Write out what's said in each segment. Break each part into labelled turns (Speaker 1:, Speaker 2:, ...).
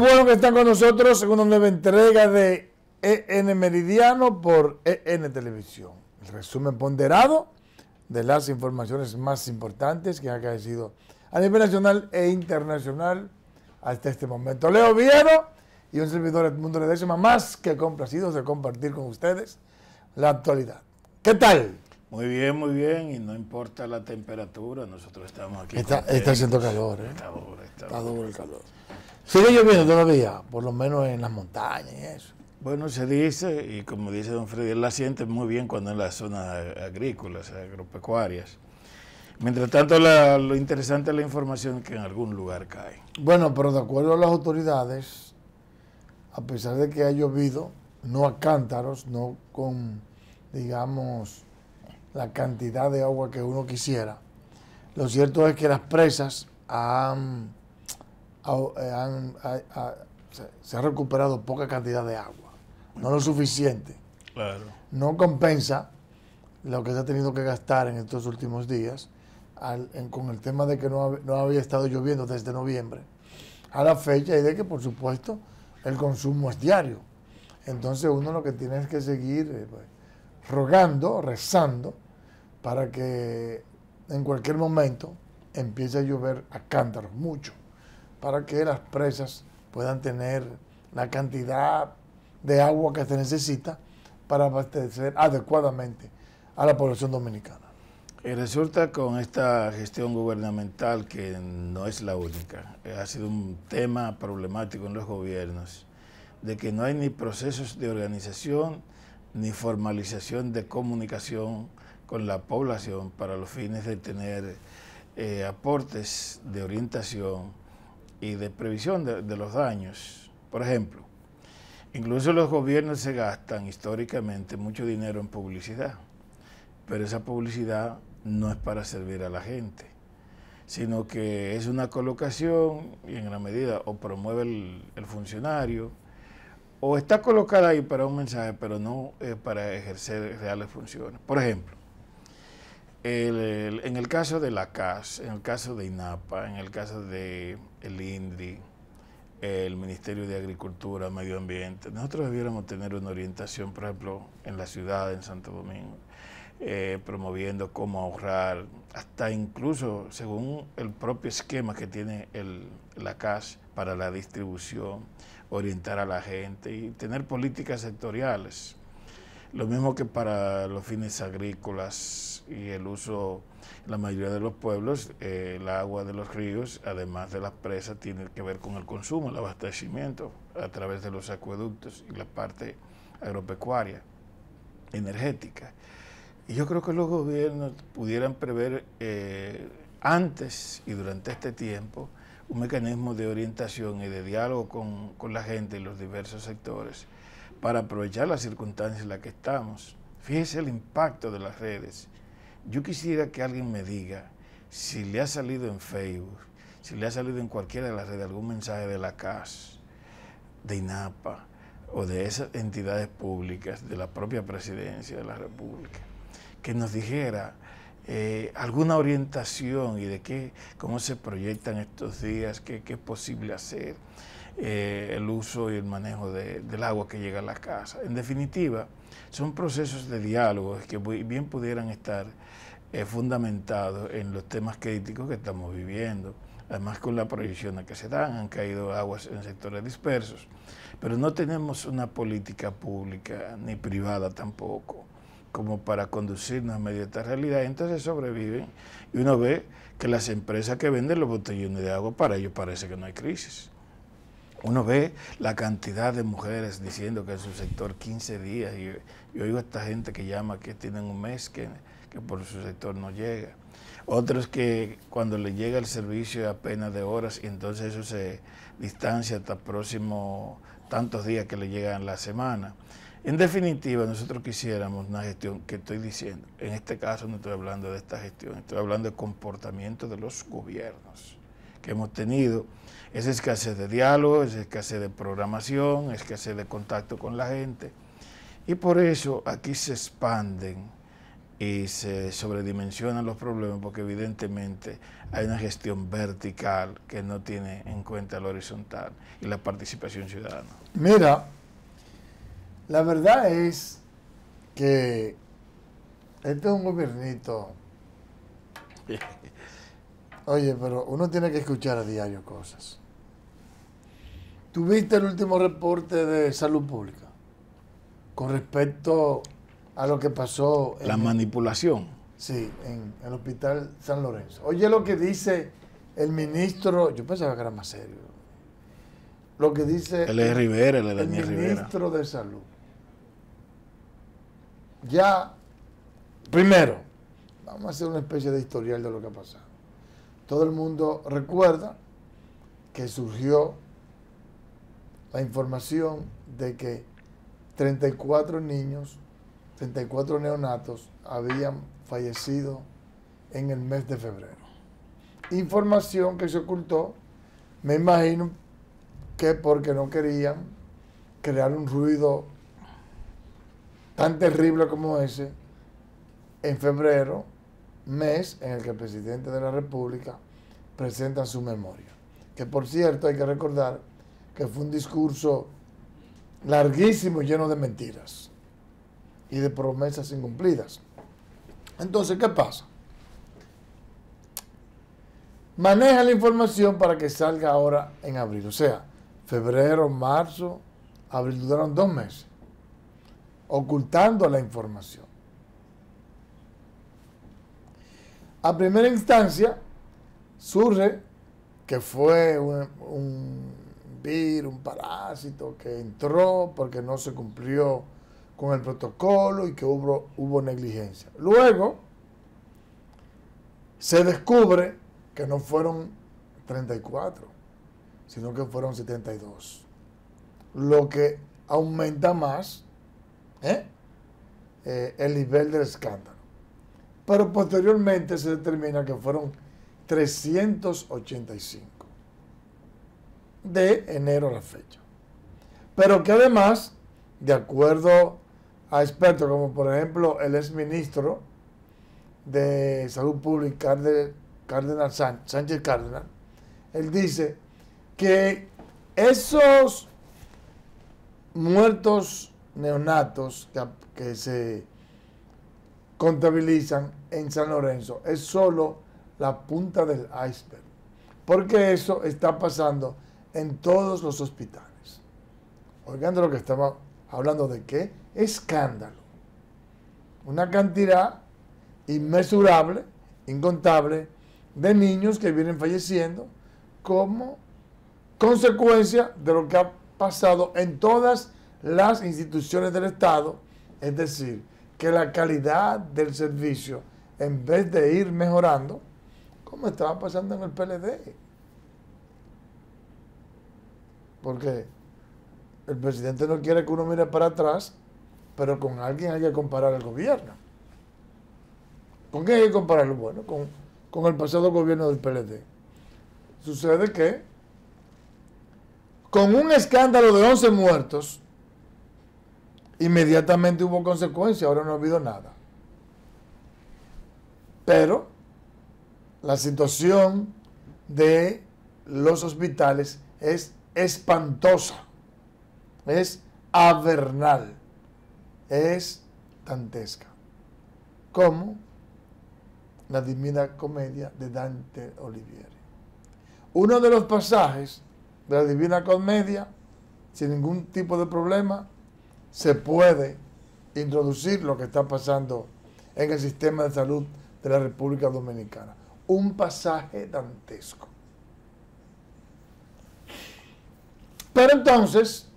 Speaker 1: bueno que están con nosotros en una nueva entrega de EN Meridiano por EN Televisión. El resumen ponderado de las informaciones más importantes que ha acaecido a nivel nacional e internacional hasta este momento. Leo Viero y un servidor del Mundo de Décima más que complacidos de compartir con ustedes la actualidad. ¿Qué tal?
Speaker 2: Muy bien, muy bien, y no importa la temperatura, nosotros estamos aquí. Está, está haciendo
Speaker 1: calor, ¿eh? Está
Speaker 2: está duro el calor.
Speaker 1: Sigue lloviendo todavía, por lo menos en las montañas y eso.
Speaker 2: Bueno, se dice, y como dice don Freddy, él la siente muy bien cuando en las zonas agrícolas, agropecuarias. Mientras tanto, lo interesante es la información que en algún lugar cae.
Speaker 1: Bueno, pero de acuerdo a las autoridades, a pesar de que ha llovido, no a cántaros, no con, digamos, la cantidad de agua que uno quisiera, lo cierto es que las presas han eh, se ha recuperado poca cantidad de agua, no lo suficiente. No compensa lo que se ha tenido que gastar en estos últimos días con el tema de que no, había estado lloviendo desde noviembre a la fecha y de que, por supuesto, el consumo es diario. Entonces uno lo que tiene es que seguir eh, pues, rogando, rezando, para que en cualquier momento empiece a llover a cántaros, mucho para que las presas puedan tener la cantidad de agua que se necesita para abastecer adecuadamente a la población dominicana.
Speaker 2: Y eh, resulta con esta gestión gubernamental que no es la única, eh, ha sido un tema problemático en los gobiernos, de que no hay ni procesos de organización ni formalización de comunicación con la población para los fines de tener eh, aportes de orientación y de previsión de, los daños. Por ejemplo, incluso los gobiernos se gastan históricamente mucho dinero en publicidad, pero esa publicidad no es para servir a la gente, sino que es una colocación y en gran medida o promueve el, funcionario, o está colocada ahí para un mensaje, pero no para ejercer reales funciones. Por ejemplo, en el caso de la CAS, en el caso de INAPA, en el caso de el INDRI, el Ministerio de Agricultura, Medio Ambiente, nosotros debiéramos tener una orientación, por ejemplo, en la ciudad, en Santo Domingo, eh, promoviendo cómo ahorrar, hasta incluso según el propio esquema que tiene la CAS para la distribución, orientar a la gente y tener políticas sectoriales lo mismo que para los fines agrícolas y el uso, la mayoría de los pueblos, eh, el agua de los ríos, además de las presas, tiene que ver con el consumo, el abastecimiento a través de los acueductos y la parte agropecuaria, energética. Y yo creo que los gobiernos pudieran prever eh, antes y durante este tiempo un mecanismo de orientación y de diálogo con, con la gente y los diversos sectores para aprovechar las circunstancias en las que estamos. Fíjese el impacto de las redes. Yo quisiera que alguien me diga si le ha salido en Facebook, si le ha salido en cualquiera de las redes algún mensaje de la CAS, de INAPA o de esas entidades públicas, de la propia presidencia de la República, que nos dijera eh, alguna orientación y de qué, cómo se proyectan estos días, qué es posible hacer. Eh, el uso y el manejo del agua que llega a la casa. En definitiva, son procesos de diálogo que bien pudieran estar eh, fundamentados en los temas críticos que estamos viviendo. Además, con la proyección que se dan, han caído aguas en sectores dispersos. Pero no tenemos una política pública ni privada tampoco como para conducirnos a medio de esta realidad. Entonces sobreviven y uno ve que las empresas que venden los botellones de agua, para ellos parece que no hay crisis. Uno ve la cantidad de mujeres diciendo que en su sector 15 días, y yo oigo a esta gente que llama que tienen un mes que, que por su sector no llega. Otros que cuando le llega el servicio es apenas de horas y entonces eso se distancia hasta próximo tantos días que le llegan la semana. En definitiva, nosotros quisiéramos una gestión que estoy diciendo. En este caso no estoy hablando de esta gestión, estoy hablando del comportamiento de los gobiernos que hemos tenido es escasez de diálogo, es escasez de programación, escasez de contacto con la gente. Y por eso aquí se expanden y se sobredimensionan los problemas porque evidentemente hay una gestión vertical que no tiene en cuenta lo horizontal y la participación ciudadana.
Speaker 1: Mira, la verdad es que este es un gobiernito. Oye, pero uno tiene que escuchar a diario cosas. ¿Tuviste el último reporte de salud pública con respecto a lo que pasó? la
Speaker 2: manipulación.
Speaker 1: Sí, en, el Hospital San Lorenzo. Oye lo que dice el ministro, yo pensaba que era más serio, lo que dice el, el Rivera, el, el ministro de Salud. Ya, primero, vamos a hacer una especie de historial de lo que ha pasado. Todo el mundo recuerda que surgió la información de que 34 niños, 34 neonatos habían fallecido en el mes de febrero. Información que se ocultó, me imagino que porque no querían crear un ruido tan terrible como ese en febrero, mes en el que el presidente de la República presenta su memoria. Que por cierto hay que recordar que fue un discurso larguísimo, lleno de mentiras y de promesas incumplidas. Entonces, ¿qué pasa? Maneja la información para que salga ahora en abril, o sea, febrero, marzo, abril, duraron dos meses, ocultando la información. A primera instancia, surge que fue un un parásito que entró porque no se cumplió con el protocolo y que hubo, hubo negligencia. Luego se descubre que no fueron 34, sino que fueron 72. Lo que aumenta más ¿eh? Eh, el nivel del escándalo. Pero posteriormente se determina que fueron 385 de enero a la fecha. Pero que además, de acuerdo a expertos como por ejemplo el ministro... de Salud Pública, Cárdenas Sánchez, Cárdenas, él dice que esos muertos neonatos que, que se contabilizan en San Lorenzo es solo la punta del iceberg, porque eso está pasando en todos los hospitales. Oigan de lo que estamos hablando de qué escándalo. Una cantidad inmesurable, incontable, de niños que vienen falleciendo como consecuencia de lo que ha pasado en todas las instituciones del Estado, es decir, que la calidad del servicio, en vez de ir mejorando, como estaba pasando en el PLD, porque el presidente no quiere que uno mire para atrás, pero con alguien hay que comparar el gobierno. ¿Con qué hay que compararlo? Bueno, con, con el pasado gobierno del PLD. Sucede que con un escándalo de 11 muertos, inmediatamente hubo consecuencias, ahora no ha habido nada. Pero la situación de los hospitales es espantosa, es avernal, es dantesca, como la Divina Comedia de Dante Olivieri. Uno de los pasajes de la Divina Comedia, sin ningún tipo de problema, se puede introducir lo que está pasando en el sistema de salud de la República Dominicana. Un pasaje dantesco. Pero entonces,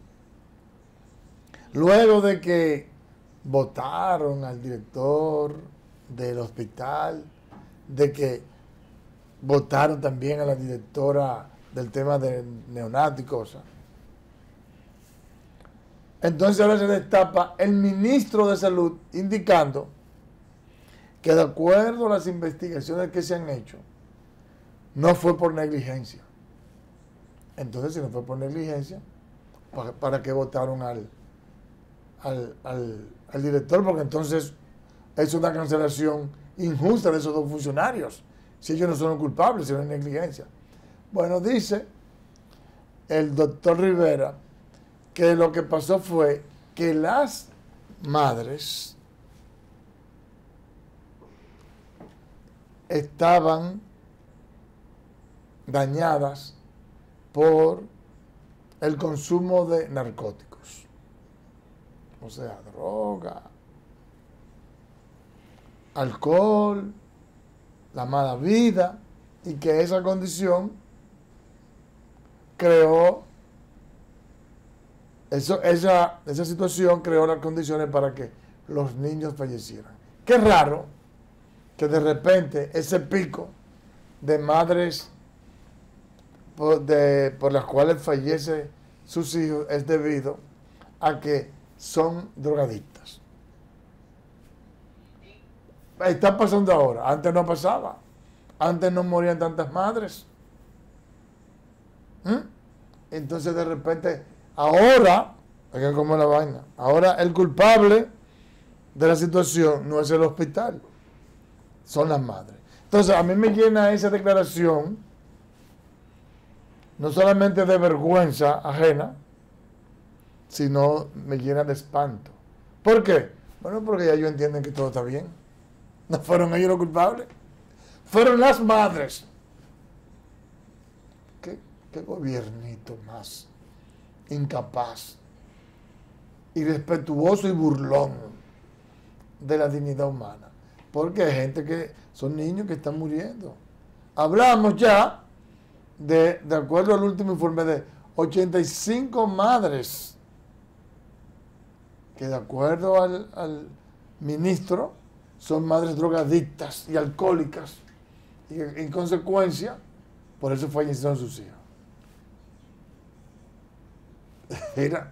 Speaker 1: luego de que votaron al director del hospital, de que votaron también a la directora del tema de neonáticos, Entonces ahora se destapa el ministro de Salud indicando que de acuerdo a las investigaciones que se han hecho, no fue por negligencia. Entonces, si no fue por negligencia, ¿para, qué votaron al, al, director? Porque entonces es una cancelación injusta de esos dos funcionarios, si ellos no son culpables, si no es negligencia. Bueno, dice el doctor Rivera que lo que pasó fue que las madres estaban dañadas por el consumo de narcóticos, o sea, droga, alcohol, la mala vida, y que esa condición creó, esa, esa situación creó las condiciones para que los niños fallecieran. Qué raro que de repente ese pico de madres por, de, por las cuales fallecen sus hijos es debido a que son drogadictas. Está pasando ahora, antes no pasaba, antes no morían tantas madres. ¿Mm? Entonces de repente, ahora, que como la vaina, ahora el culpable de la situación no es el hospital, son las madres. Entonces a mí me llena esa declaración no solamente de vergüenza ajena, sino me llena de espanto. ¿Por qué? Bueno, porque ya ellos entienden que todo está bien. No fueron ellos los culpables. Fueron las madres. ¿Qué, qué gobiernito más incapaz, irrespetuoso y burlón de la dignidad humana? Porque hay gente que son niños que están muriendo. Hablamos ya de, acuerdo al último informe, de 85 madres que de acuerdo al, ministro son madres drogadictas y alcohólicas y en consecuencia por eso fallecieron sus hijos. Era,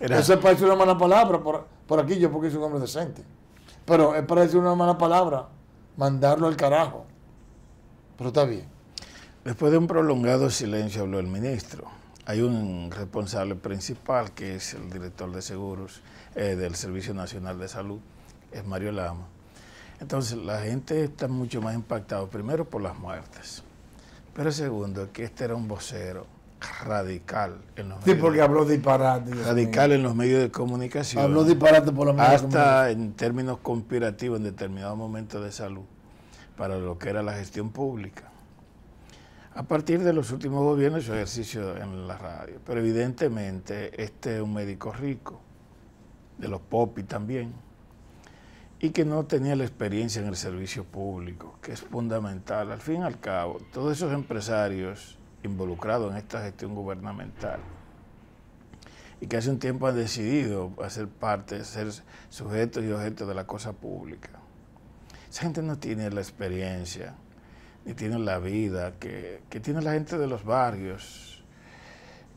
Speaker 1: Eso parece una mala palabra por, por aquí, yo porque soy un hombre decente. Pero es para decir una mala palabra, mandarlo al carajo. Pero está bien.
Speaker 2: Después de un prolongado silencio habló el ministro. Hay un responsable principal que es el director de seguros eh, del Servicio Nacional de Salud, es Mario Lama. Entonces la gente está mucho más impactada, primero por las muertes, pero segundo que este era un vocero radical en los sí, medios. Sí, porque habló disparate. Radical en los medios de comunicación. Habló disparate por menos. Hasta en términos conspirativos en determinados momentos de salud, para lo que era la gestión pública a partir de los últimos gobiernos yo ejercicio en la radio, pero evidentemente este es un médico rico, de los POPI también, y que no tenía la experiencia en el servicio público, que es fundamental. Al fin y al cabo, todos esos empresarios involucrados en esta gestión gubernamental y que hace un tiempo han decidido hacer parte, ser sujetos y objetos de la cosa pública. Esa gente no tiene la experiencia y tienen la vida, que, que tiene la gente de los barrios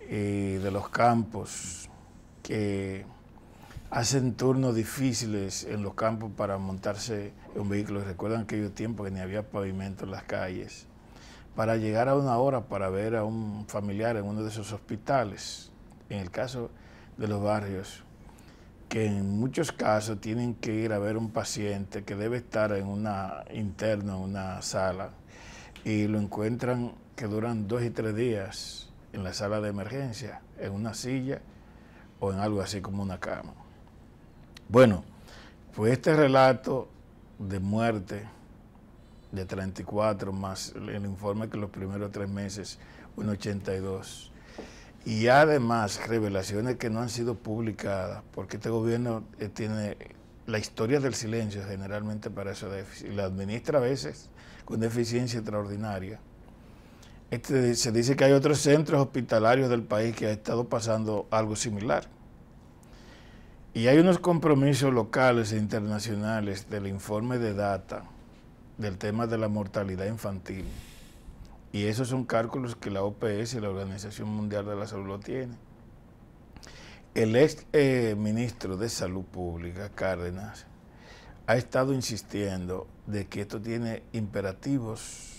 Speaker 2: de los campos, que hacen turnos difíciles en los campos para montarse en un vehículo. Recuerdan aquellos tiempo que ni había pavimento en las calles, para llegar a una hora para ver a un familiar en uno de esos hospitales, en el caso de los barrios, que en muchos casos tienen que ir a ver un paciente que debe estar en una interna, en una sala y lo encuentran que duran dos y tres días en la sala de emergencia, en una silla o en algo así como una cama. Bueno, fue pues este relato de muerte de 34 más el informe que los primeros tres meses, un 82. Y además revelaciones que no han sido publicadas, porque este gobierno eh, tiene la historia del silencio generalmente para eso, y la administra a veces con deficiencia extraordinaria. Este, se dice que hay otros centros hospitalarios del país que ha estado pasando algo similar. Y hay unos compromisos locales e internacionales del informe de data del tema de la mortalidad infantil. Y esos son cálculos que la OPS, la Organización Mundial de la Salud, lo tiene. El ex eh, ministro de Salud Pública, Cárdenas, ha estado insistiendo de que esto tiene imperativos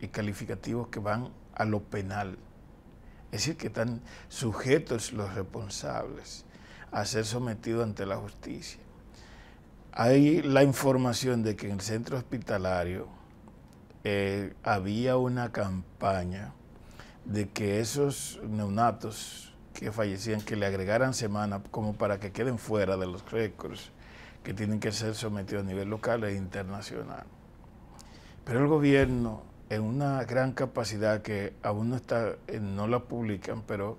Speaker 2: y calificativos que van a lo penal. Es decir, que están sujetos los responsables a ser sometidos ante la justicia. Hay la información de que en el centro hospitalario eh, había una campaña de que esos neonatos que fallecían, que le agregaran semana como para que queden fuera de los récords que tienen que ser sometidos a nivel local e internacional. Pero el gobierno, en una gran capacidad que aún no, está, eh, no la publican, pero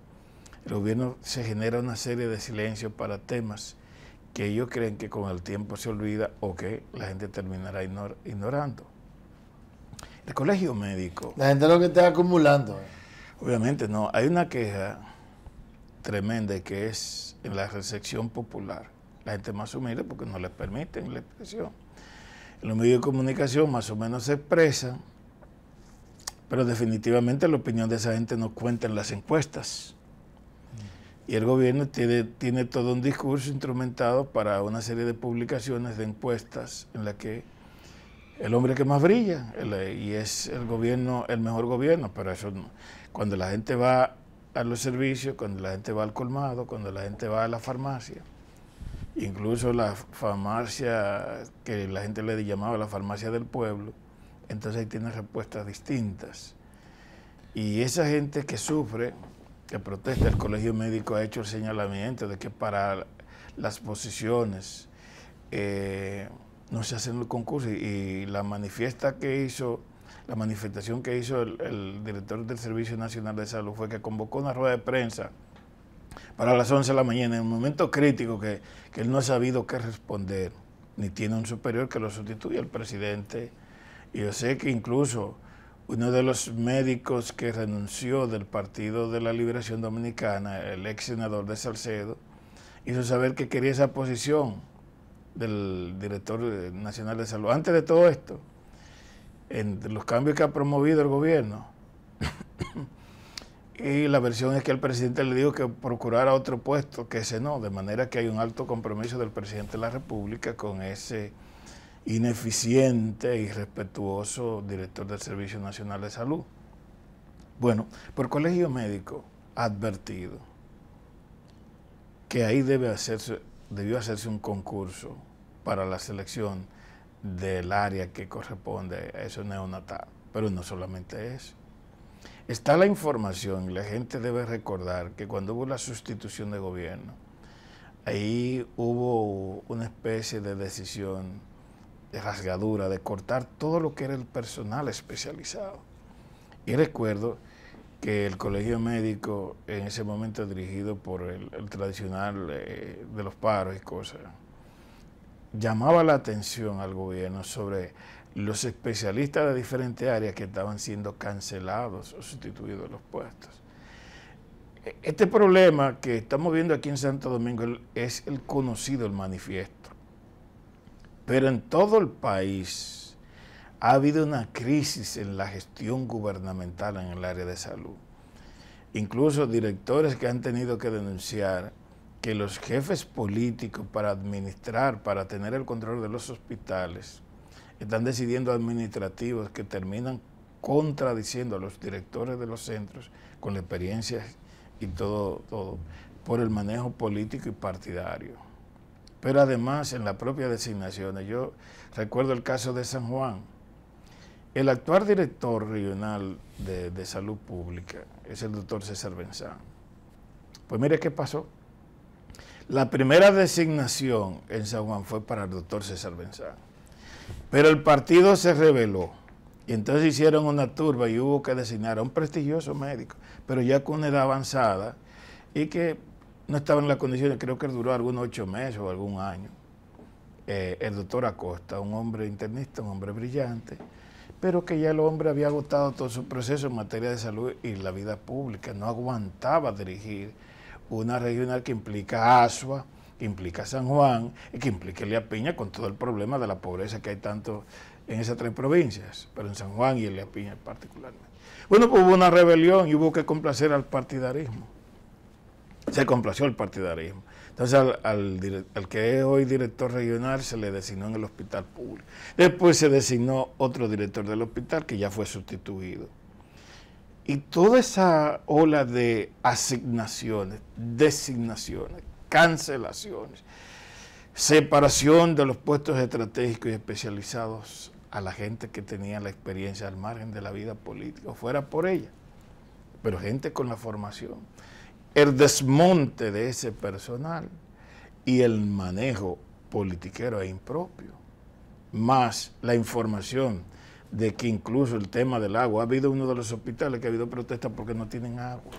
Speaker 2: el gobierno se genera una serie de silencios para temas que ellos creen que con el tiempo se olvida o que la gente terminará ignorando. El colegio médico. La gente lo que está acumulando. Eh. Obviamente no. Hay una queja tremenda que es en la recepción popular. La gente más humilde porque no les permiten la expresión. En los medios de comunicación más o menos se expresa pero definitivamente la opinión de esa gente no cuenta en las encuestas. Y el gobierno tiene, todo un discurso instrumentado para una serie de publicaciones, de encuestas, en la que el hombre que más brilla y es el gobierno, el mejor gobierno, pero eso no. cuando la gente va a los servicios, cuando la gente va al colmado, cuando la gente va a la farmacia, incluso la farmacia que la gente le llamaba la farmacia del pueblo, entonces ahí tiene respuestas distintas. Y esa gente que sufre, que protesta, el colegio médico ha hecho el señalamiento de que para las posiciones eh, no se hacen los concursos y la manifiesta que hizo la manifestación que hizo el director del Servicio Nacional de Salud fue que convocó una rueda de prensa para las 11 de la mañana, en un momento crítico que, que, él no ha sabido qué responder, ni tiene un superior que lo sustituya el presidente. Y yo sé que incluso uno de los médicos que renunció del Partido de la Liberación Dominicana, el ex senador de Salcedo, hizo saber que quería esa posición del director nacional de salud. Antes de todo esto, en los cambios que ha promovido el gobierno, y la versión es que el presidente le dijo que procurara otro puesto, que ese no, de manera que hay un alto compromiso del presidente de la República con ese ineficiente y e irrespetuoso director del Servicio Nacional de Salud. Bueno, por colegio médico advertido que ahí debe hacerse, debió hacerse un concurso para la selección del área que corresponde a eso neonatal, pero no solamente eso Está la información, la gente debe recordar que cuando hubo la sustitución de gobierno, ahí hubo una especie de decisión de rasgadura, de cortar todo lo que era el personal especializado. Y recuerdo que el colegio médico, en ese momento dirigido por el, tradicional eh, de los paros y cosas, llamaba la atención al gobierno sobre los especialistas de diferentes áreas que estaban siendo cancelados o sustituidos los puestos. E-, este problema que estamos viendo aquí en Santo Domingo es el conocido, el manifiesto. Pero en todo el país ha habido una crisis en la gestión gubernamental en el área de salud. Incluso directores que han tenido que denunciar que los jefes políticos para administrar, para tener el control de los hospitales, están decidiendo administrativos que terminan contradiciendo a los directores de los centros con la experiencia y todo, todo por el manejo político y partidario. Pero además en las propias designaciones, yo recuerdo el caso de San Juan, el actual director regional de, de salud pública es el doctor César Benzán. Pues mire qué pasó. La primera designación en San Juan fue para el doctor César Benzán pero el partido se rebeló. Y entonces hicieron una turba y hubo que designar a un prestigioso médico, pero ya con una edad avanzada y que no estaba en las condiciones, creo que duró algunos ocho meses o algún año. Eh, el doctor Acosta, un hombre internista, un hombre brillante, pero que ya el hombre había agotado todo su proceso en materia de salud y la vida pública, no aguantaba dirigir una regional que implica ASUA, que implica San Juan y que implica Elia Piña con todo el problema de la pobreza que hay tanto en esas tres provincias, pero en San Juan y Elia Piña particularmente. Bueno, pues hubo una rebelión y hubo que complacer al partidarismo. Se complació el partidarismo. Entonces al, que es hoy director regional se le designó en el hospital público. Después se designó otro director del hospital que ya fue sustituido. Y toda esa ola de asignaciones, designaciones, cancelaciones, separación de los puestos estratégicos y especializados a la gente que tenía la experiencia al margen de la vida política, fuera por ella, pero gente con la formación, el desmonte de ese personal y el manejo politiquero e impropio, más la información de que incluso el tema del agua, ha habido uno de los hospitales que ha habido protestas porque no tienen agua.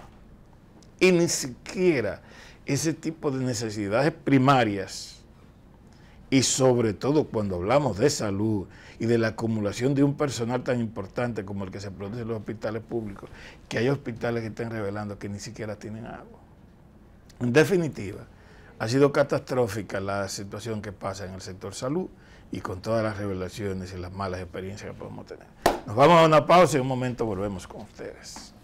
Speaker 2: Y ni siquiera ese tipo de necesidades primarias y sobre todo cuando hablamos de salud y de la acumulación de un personal tan importante como el que se produce en los hospitales públicos, que hay hospitales que están revelando que ni siquiera tienen agua. En definitiva, ha sido catastrófica la situación que pasa en el sector salud y con todas las revelaciones y las malas experiencias que podemos tener. Nos vamos a una pausa y en un momento volvemos con ustedes.